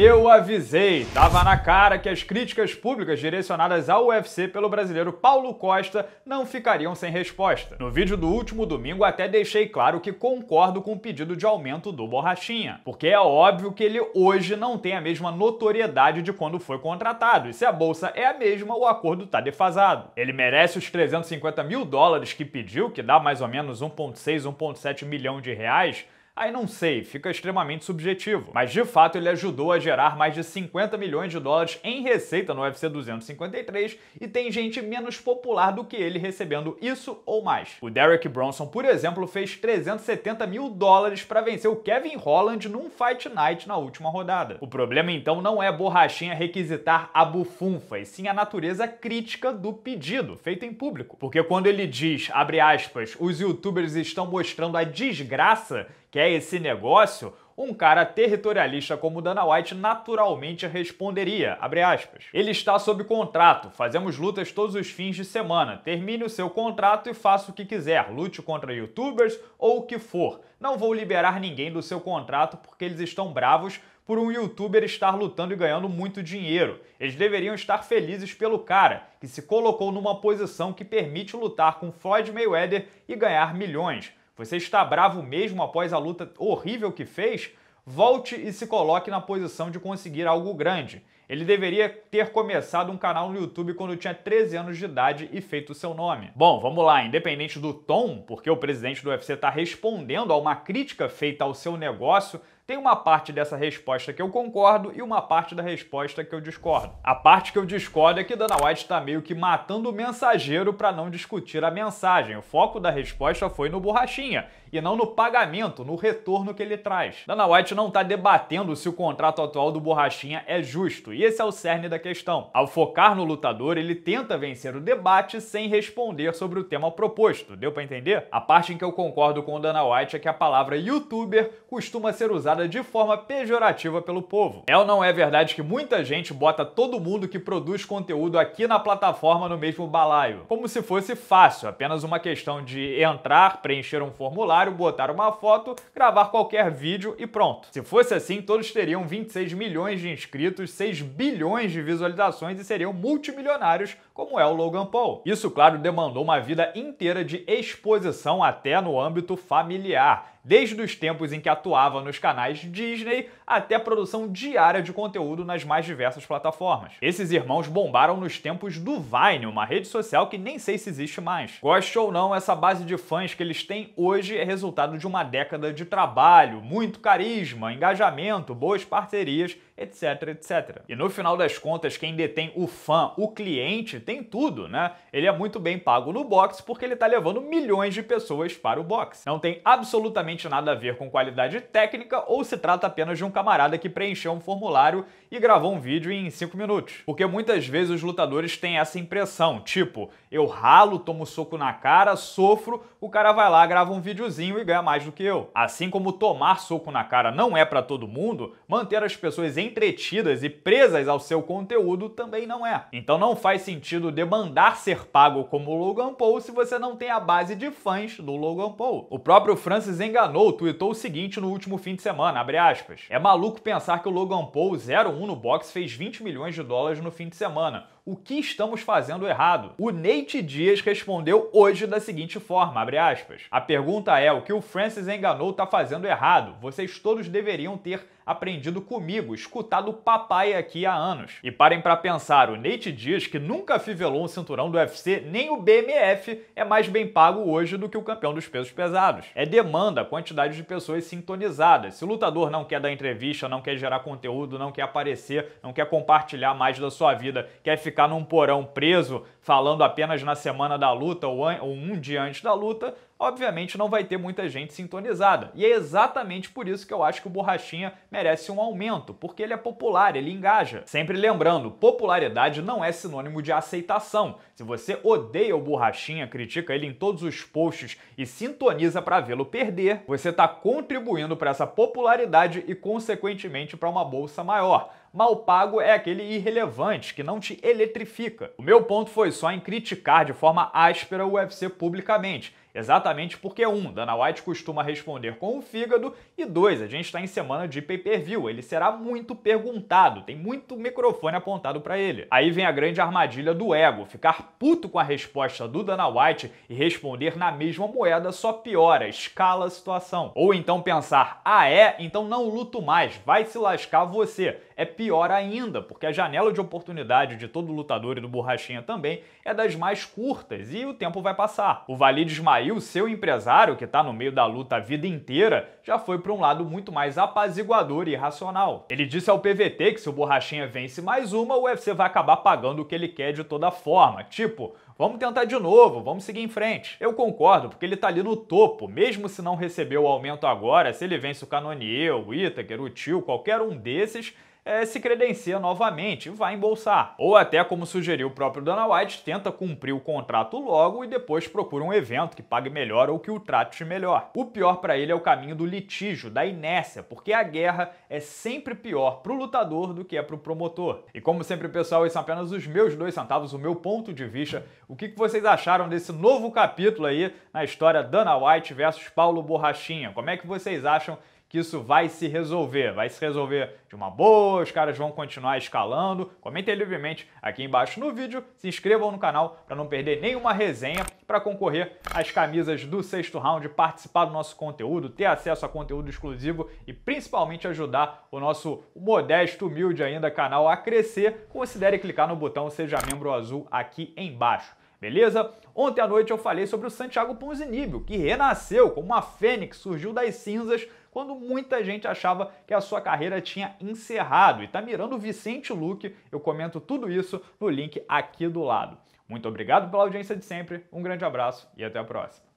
Eu avisei, tava na cara que as críticas públicas direcionadas ao UFC pelo brasileiro Paulo Costa não ficariam sem resposta. No vídeo do último domingo até deixei claro que concordo com o pedido de aumento do Borrachinha, porque é óbvio que ele hoje não tem a mesma notoriedade de quando foi contratado, e se a bolsa é a mesma, o acordo tá defasado. Ele merece os 350 mil dólares que pediu, que dá mais ou menos 1.6, 1.7 milhão de reais, Aí não sei, fica extremamente subjetivo. Mas de fato ele ajudou a gerar mais de 50 milhões de dólares em receita no UFC 253 e tem gente menos popular do que ele recebendo isso ou mais. O Derek Bronson, por exemplo, fez 370 mil dólares para vencer o Kevin Holland num Fight Night na última rodada. O problema então não é borrachinha requisitar a bufunfa, e sim a natureza crítica do pedido, feito em público. Porque quando ele diz, abre aspas, os youtubers estão mostrando a desgraça que é esse negócio, um cara territorialista como Dana White naturalmente responderia, Ele está sob contrato, fazemos lutas todos os fins de semana, termine o seu contrato e faça o que quiser, lute contra youtubers ou o que for. Não vou liberar ninguém do seu contrato porque eles estão bravos por um youtuber estar lutando e ganhando muito dinheiro. Eles deveriam estar felizes pelo cara, que se colocou numa posição que permite lutar com Floyd Mayweather e ganhar milhões. Você está bravo mesmo após a luta horrível que fez? Volte e se coloque na posição de conseguir algo grande. Ele deveria ter começado um canal no YouTube quando tinha 13 anos de idade e feito o seu nome. Bom, vamos lá, independente do tom, porque o presidente do UFC está respondendo a uma crítica feita ao seu negócio, tem uma parte dessa resposta que eu concordo e uma parte da resposta que eu discordo. A parte que eu discordo é que Dana White está meio que matando o mensageiro para não discutir a mensagem. O foco da resposta foi no borrachinha e não no pagamento, no retorno que ele traz. Dana White não está debatendo se o contrato atual do borrachinha é justo, e esse é o cerne da questão. Ao focar no lutador, ele tenta vencer o debate sem responder sobre o tema proposto. Deu para entender? A parte em que eu concordo com Dana White é que a palavra youtuber costuma ser usada de forma pejorativa pelo povo. É ou não é verdade que muita gente bota todo mundo que produz conteúdo aqui na plataforma no mesmo balaio? Como se fosse fácil, apenas uma questão de entrar, preencher um formulário, botar uma foto, gravar qualquer vídeo e pronto. Se fosse assim, todos teriam 26 milhões de inscritos, 6 bilhões de visualizações e seriam multimilionários, como é o Logan Paul. Isso, claro, demandou uma vida inteira de exposição até no âmbito familiar desde os tempos em que atuava nos canais Disney até a produção diária de conteúdo nas mais diversas plataformas. Esses irmãos bombaram nos tempos do Vine, uma rede social que nem sei se existe mais. Goste ou não, essa base de fãs que eles têm hoje é resultado de uma década de trabalho, muito carisma, engajamento, boas parcerias etc, etc. E no final das contas, quem detém o fã, o cliente, tem tudo, né? Ele é muito bem pago no box porque ele tá levando milhões de pessoas para o box. Não tem absolutamente nada a ver com qualidade técnica ou se trata apenas de um camarada que preencheu um formulário e gravou um vídeo em 5 minutos. Porque muitas vezes os lutadores têm essa impressão, tipo, eu ralo, tomo soco na cara, sofro, o cara vai lá, grava um videozinho e ganha mais do que eu. Assim como tomar soco na cara não é para todo mundo, manter as pessoas em entretidas e presas ao seu conteúdo também não é. Então não faz sentido demandar ser pago como o Logan Paul se você não tem a base de fãs do Logan Paul. O próprio Francis enganou, tweetou o seguinte no último fim de semana, aspas, É maluco pensar que o Logan Paul 01 no box fez 20 milhões de dólares no fim de semana. O que estamos fazendo errado? O Nate Dias respondeu hoje da seguinte forma, aspas, A pergunta é o que o Francis enganou tá fazendo errado. Vocês todos deveriam ter aprendido comigo, escutado papai aqui há anos. E parem para pensar, o Nate Dias, que nunca fivelou um cinturão do UFC, nem o BMF é mais bem pago hoje do que o campeão dos pesos pesados. É demanda, quantidade de pessoas sintonizadas. Se o lutador não quer dar entrevista, não quer gerar conteúdo, não quer aparecer, não quer compartilhar mais da sua vida, quer ficar num porão preso, falando apenas na semana da luta ou um dia antes da luta, obviamente não vai ter muita gente sintonizada. E é exatamente por isso que eu acho que o Borrachinha merece um aumento, porque ele é popular, ele engaja. Sempre lembrando, popularidade não é sinônimo de aceitação. Se você odeia o Borrachinha, critica ele em todos os posts e sintoniza para vê-lo perder, você está contribuindo para essa popularidade e, consequentemente, para uma bolsa maior. Mal pago é aquele irrelevante que não te eletrifica. O meu ponto foi só em criticar de forma áspera o UFC publicamente Exatamente porque, um, Dana White costuma responder com o fígado, e dois, a gente está em semana de pay-per-view, ele será muito perguntado, tem muito microfone apontado para ele. Aí vem a grande armadilha do ego, ficar puto com a resposta do Dana White e responder na mesma moeda só piora, escala a situação. Ou então pensar, ah é? Então não luto mais, vai se lascar você é pior ainda, porque a janela de oportunidade de todo lutador e do Borrachinha também é das mais curtas e o tempo vai passar. O Valide Ismail, seu empresário, que está no meio da luta a vida inteira, já foi para um lado muito mais apaziguador e racional. Ele disse ao PVT que se o Borrachinha vence mais uma, o UFC vai acabar pagando o que ele quer de toda forma, tipo Vamos tentar de novo, vamos seguir em frente. Eu concordo, porque ele tá ali no topo, mesmo se não receber o aumento agora, se ele vence o Canonier, o Itaker, o Tio, qualquer um desses, é, se credencia novamente, vai embolsar. Ou até, como sugeriu o próprio Dana White, tenta cumprir o contrato logo e depois procura um evento que pague melhor ou que o trate melhor. O pior para ele é o caminho do litígio, da inércia, porque a guerra é sempre pior pro lutador do que é pro promotor. E como sempre, pessoal, esses são apenas os meus dois centavos, o meu ponto de vista. O que vocês acharam desse novo capítulo aí na história Dana White versus Paulo Borrachinha? Como é que vocês acham que isso vai se resolver. Vai se resolver de uma boa, os caras vão continuar escalando. Comentem livremente aqui embaixo no vídeo, se inscrevam no canal para não perder nenhuma resenha, para concorrer às camisas do sexto round, participar do nosso conteúdo, ter acesso a conteúdo exclusivo e principalmente ajudar o nosso modesto, humilde ainda canal a crescer. Considere clicar no botão Seja Membro Azul aqui embaixo. Beleza? Ontem à noite eu falei sobre o Santiago Ponzinibbio, que renasceu como uma fênix, surgiu das cinzas quando muita gente achava que a sua carreira tinha encerrado. E tá mirando o Vicente Luque, eu comento tudo isso no link aqui do lado. Muito obrigado pela audiência de sempre, um grande abraço e até a próxima.